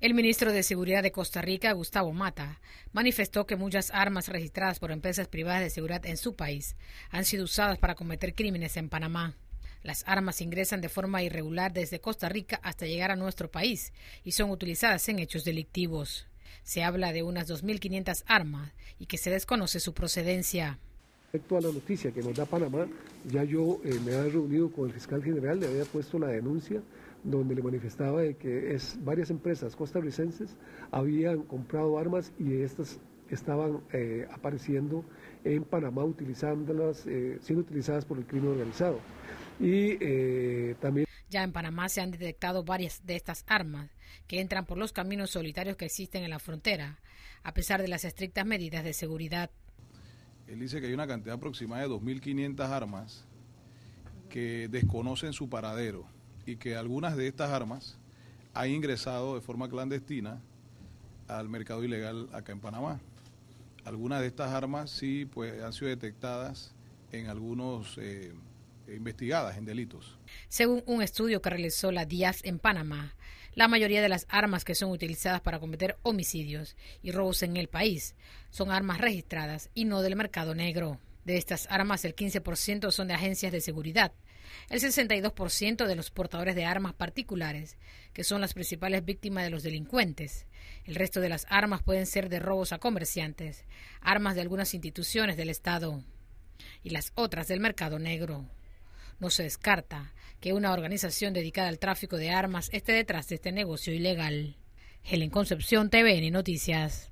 El ministro de Seguridad de Costa Rica, Gustavo Mata, manifestó que muchas armas registradas por empresas privadas de seguridad en su país han sido usadas para cometer crímenes en Panamá. Las armas ingresan de forma irregular desde Costa Rica hasta llegar a nuestro país y son utilizadas en hechos delictivos. Se habla de unas 2.500 armas y que se desconoce su procedencia. Respecto a la noticia que nos da Panamá, ya yo eh, me había reunido con el fiscal general, le había puesto la denuncia donde le manifestaba que es, varias empresas costarricenses habían comprado armas y estas estaban eh, apareciendo en Panamá utilizándolas, eh, siendo utilizadas por el crimen organizado. Y también... Ya en Panamá se han detectado varias de estas armas que entran por los caminos solitarios que existen en la frontera, a pesar de las estrictas medidas de seguridad. Él dice que hay una cantidad aproximada de 2.500 armas que desconocen su paradero y que algunas de estas armas han ingresado de forma clandestina al mercado ilegal acá en Panamá. Algunas de estas armas sí pues, han sido detectadas en algunos... Eh, investigadas en delitos. Según un estudio que realizó la Díaz en Panamá, la mayoría de las armas que son utilizadas para cometer homicidios y robos en el país son armas registradas y no del mercado negro. De estas armas, el 15% son de agencias de seguridad, el 62% de los portadores de armas particulares, que son las principales víctimas de los delincuentes. El resto de las armas pueden ser de robos a comerciantes, armas de algunas instituciones del Estado y las otras del mercado negro. No se descarta que una organización dedicada al tráfico de armas esté detrás de este negocio ilegal. Helen Concepción, TVN Noticias.